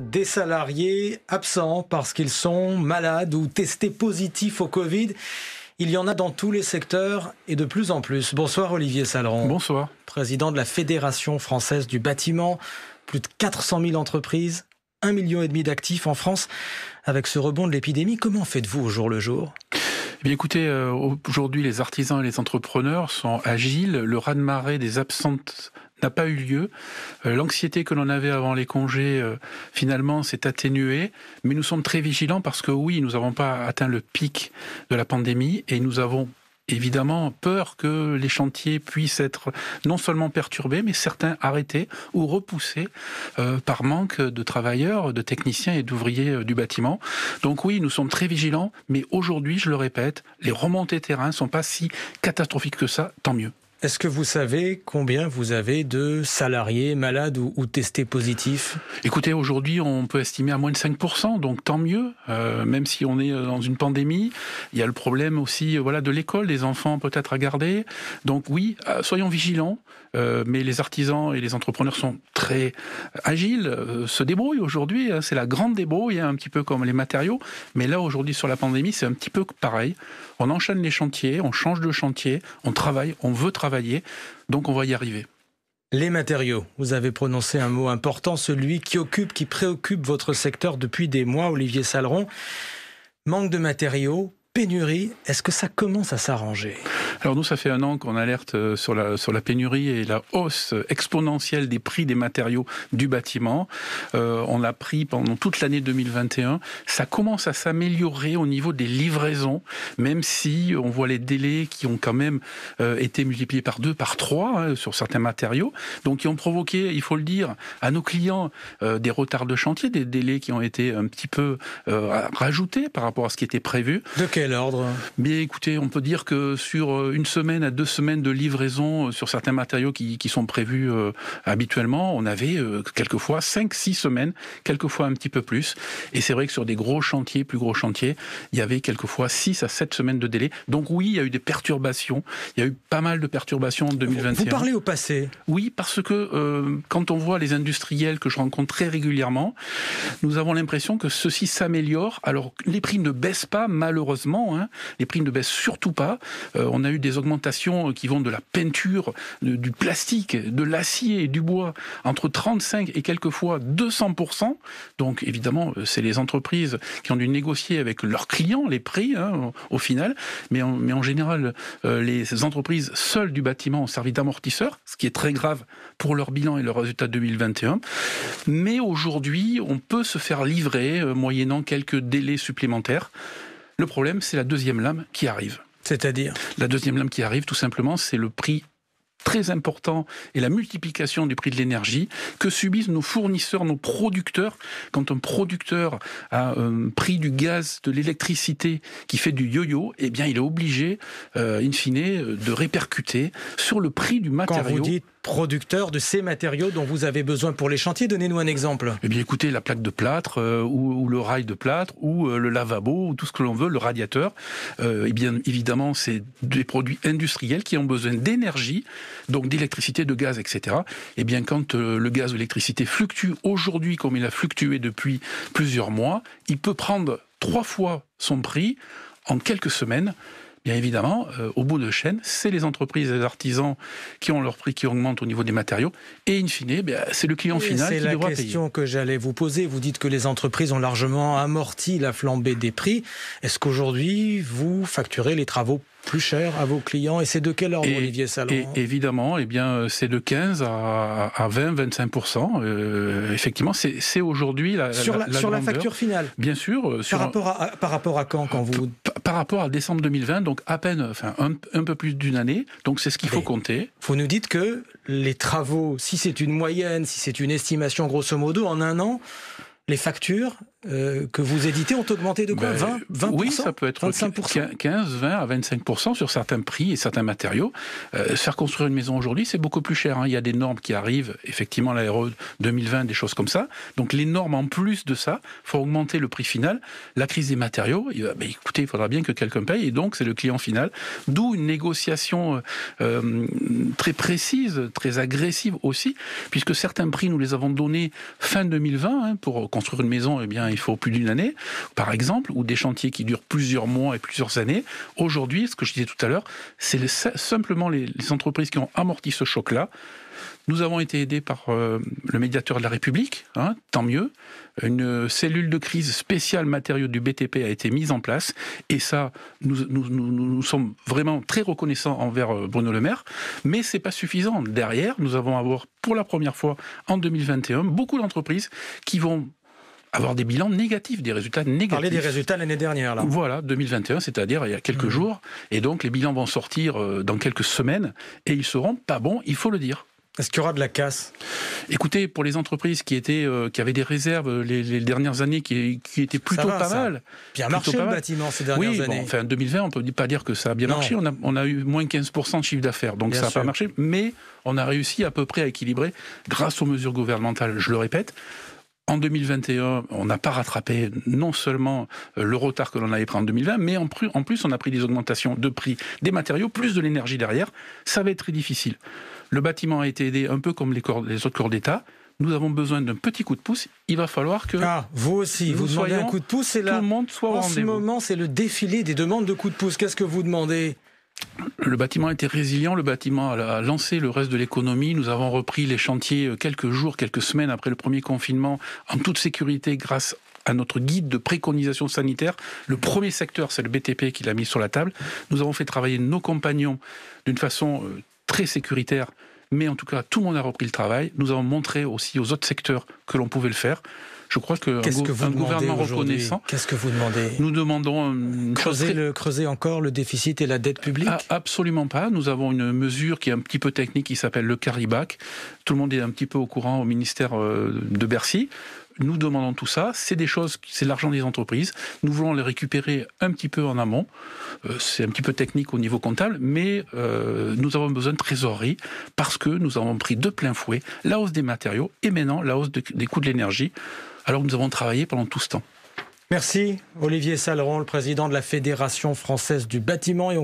des salariés absents parce qu'ils sont malades ou testés positifs au Covid. Il y en a dans tous les secteurs et de plus en plus. Bonsoir Olivier Salron. Bonsoir. Président de la Fédération française du bâtiment, plus de 400 000 entreprises, 1,5 million d'actifs en France. Avec ce rebond de l'épidémie, comment faites-vous au jour le jour écoutez, euh, aujourd'hui les artisans et les entrepreneurs sont agiles, le raz-de-marée des absentes n'a pas eu lieu. Euh, l'anxiété que l'on avait avant les congés, euh, finalement, s'est atténuée, mais nous sommes très vigilants parce que oui, nous n'avons pas atteint le pic de la pandémie et nous avons évidemment peur que les chantiers puissent être non seulement perturbés, mais certains arrêtés ou repoussés euh, par manque de travailleurs, de techniciens et d'ouvriers euh, du bâtiment. Donc oui, nous sommes très vigilants, mais aujourd'hui, je le répète, les remontées terrain sont pas si catastrophiques que ça, tant mieux. Est-ce que vous savez combien vous avez de salariés malades ou, testés positifs Écoutez, aujourd'hui, on peut estimer à moins de 5%, donc tant mieux, euh, même si on est euh, dans une pandémie. Il y a le problème aussi euh, voilà, de l'école, des enfants peut-être à garder. Donc oui, soyons vigilants, mais les artisans et les entrepreneurs sont très agiles, se débrouillent aujourd'hui. Hein. c'est la grande débrouille, hein, un petit peu comme les matériaux. Mais là, aujourd'hui, sur la pandémie, c'est un petit peu pareil. On enchaîne les chantiers, on change de chantier, on travaille, on veut travailler donc on va y arriver. Les matériaux. Vous avez prononcé un mot important, celui qui occupe, qui préoccupe votre secteur depuis des mois, Olivier Saleron. Manque de matériaux, pénurie, est-ce que ça commence à s'arranger alors nous, ça fait un an qu'on alerte euh, sur la, sur la pénurie et la hausse exponentielle des prix des matériaux du bâtiment. Euh, on l'a pris pendant toute l'année 2021. Ça commence à s'améliorer au niveau des livraisons, même si on voit les délais qui ont quand même euh, été multipliés par deux, par trois hein, sur certains matériaux, donc qui ont provoqué, il faut le dire, à nos clients des retards de chantier, des délais qui ont été un petit peu rajoutés par rapport à ce qui était prévu. De quel ordre Bien écoutez, on peut dire que sur euh, une semaine à deux semaines de livraison euh, sur certains matériaux qui, sont prévus euh, habituellement, on avait quelquefois cinq, six semaines, quelquefois un petit peu plus. Et c'est vrai que sur des gros chantiers, plus gros chantiers, il y avait quelquefois six à sept semaines de délai. Donc oui, il y a eu des perturbations. Il y a eu pas mal de perturbations en 2021. Vous parlez au passé Oui, parce que quand on voit les industriels que je rencontre très régulièrement, nous avons l'impression que ceci s'améliore. Alors les prix ne baissent pas malheureusement. Hein. Les prix ne baissent surtout pas. on a des augmentations euh, qui vont de la peinture, du plastique, de l'acier, du bois, entre 35 et quelquefois 200%. Donc évidemment, euh, c'est les entreprises qui ont dû négocier avec leurs clients les prix hein, au final, mais en, en général, euh, les entreprises seules du bâtiment ont servi d'amortisseur, ce qui est très grave pour leur bilan et leur résultat 2021. Mais aujourd'hui, on peut se faire livrer moyennant quelques délais supplémentaires. Le problème, c'est la deuxième lame qui arrive. C'est-à-dire La deuxième lame qui arrive, tout simplement, c'est le prix très important et la multiplication du prix de l'énergie que subissent nos fournisseurs, nos producteurs. Quand un producteur a un prix du gaz, de l'électricité qui fait du yo-yo, eh bien, il est obligé, euh, in fine, euh, de répercuter sur le prix du matériau producteurs de ces matériaux dont vous avez besoin pour les chantiers. Donnez-nous un exemple. Eh bien, écoutez, la plaque de plâtre euh, ou, le rail de plâtre ou euh, le lavabo ou tout ce que l'on veut, le radiateur. Euh, eh bien, évidemment, c'est des produits industriels qui ont besoin d'énergie, donc d'électricité, de gaz, etc. Eh bien, quand le gaz ou l'électricité fluctue aujourd'hui comme il a fluctué depuis plusieurs mois, il peut prendre trois fois son prix en quelques semaines bien évidemment, euh, au bout de chaîne, c'est les entreprises et les artisans qui ont leur prix qui augmentent au niveau des matériaux. Et in fine, eh c'est le client final qui doit payer. C'est la question que j'allais vous poser. Vous dites que les entreprises ont largement amorti la flambée des prix. Est-ce qu'aujourd'hui, vous facturez les travaux plus cher à vos clients. Et c'est de quel ordre, Olivier Salon et, Évidemment, eh bien, c'est de 15 à, 20, 25 euh, Effectivement, c'est aujourd'hui la sur la, sur la facture finale. Bien sûr. Euh, sur par rapport à, par rapport à quand, quand vous par, rapport à décembre 2020, donc à peine, enfin un, un peu plus d'une année. Donc c'est ce qu'il faut compter. Vous nous dites que les travaux, si c'est une moyenne, si c'est une estimation grosso modo, en un an, les factures euh, que vous éditez ont augmenté de quoi 20, ben, Oui, ça peut être 25%. 15, 20 à 25% sur certains prix et certains matériaux. Euh, faire construire une maison aujourd'hui, c'est beaucoup plus cher. Hein. Il y a des normes qui arrivent, effectivement, l'aéro 2020, des choses comme ça. Donc les normes, en plus de ça, faut augmenter le prix final. La crise des matériaux, ben, écoutez, il faudra bien que quelqu'un paye, et donc c'est le client final. D'où une négociation euh, très précise, très agressive aussi, puisque certains prix, nous les avons donnés fin 2020, hein, pour construire une maison, eh bien, il faut plus d'une année, par exemple, ou des chantiers qui durent plusieurs mois et plusieurs années. Aujourd'hui, ce que je disais tout à l'heure, c'est simplement les, entreprises qui ont amorti ce choc-là nous avons été aidés par euh, le médiateur de la République, hein, tant mieux. Une cellule de crise spéciale matériaux du BTP a été mise en place. Et ça, nous, nous, nous, sommes vraiment très reconnaissants envers euh, Bruno Le Maire. Mais c'est pas suffisant. Derrière, nous avons à avoir pour la première fois en 2021 beaucoup d'entreprises qui vont avoir des bilans négatifs, des résultats négatifs. Parler des résultats l'année dernière, là. Voilà, 2021, c'est-à-dire il y a quelques mmh. jours. Et donc, les bilans vont sortir euh, dans quelques semaines et ils seront pas bons, il faut le dire. Est-ce qu'il y aura de la casse Écoutez, pour les entreprises qui étaient, euh, qui avaient des réserves euh, les, dernières années, qui, qui étaient plutôt pas mal. Bien marché le bâtiment ces dernières oui, années. Bon, enfin, 2020, on peut pas dire que ça a bien marché. On a, on a, eu moins 15% de chiffre d'affaires, donc ça n'a pas marché. Mais on a réussi à peu près à équilibrer grâce aux mesures gouvernementales. Je le répète, en 2021, on n'a pas rattrapé non seulement euh, le retard que l'on avait pris en 2020, mais en plus, on a pris des augmentations de prix des matériaux, plus de l'énergie derrière. Ça va être très difficile. Le bâtiment a été aidé un peu comme les, autres corps d'État. Nous avons besoin d'un petit coup de pouce. Il va falloir que ah, vous aussi, vous soyez un coup de pouce. Et là, tout le monde soit en ce moment, c'est le défilé des demandes de coup de pouce. Qu'est-ce que vous demandez le bâtiment était résilient, le bâtiment a lancé le reste de l'économie. Nous avons repris les chantiers euh, quelques jours, quelques semaines après le premier confinement, en toute sécurité, grâce à notre guide de préconisation sanitaire. Le premier secteur, c'est le BTP qui l'a mis sur la table. Nous avons fait travailler nos compagnons d'une façon euh, très sécuritaire, mais en tout cas, tout le monde a repris le travail. Nous avons montré aussi aux autres secteurs que l'on pouvait le faire. Je crois qu'un gouvernement reconnaissant. Qu'est-ce que vous demandez Nous demandons creuser, creuser encore le déficit et la dette publique ah, Absolument pas. Nous avons une mesure qui est un petit peu technique qui s'appelle le caribac. Tout le monde est un petit peu au courant au ministère euh, de Bercy nous demandons tout ça. C'est des choses, c'est l'argent des entreprises. Nous voulons les récupérer un petit peu en amont. Euh, c'est un petit peu technique au niveau comptable, mais euh, nous avons besoin de trésorerie parce que nous avons pris de plein fouet la hausse des matériaux et maintenant la hausse des coûts de l'énergie alors nous avons travaillé pendant tout ce temps. Merci Olivier Saleron, le président de la Fédération française du bâtiment et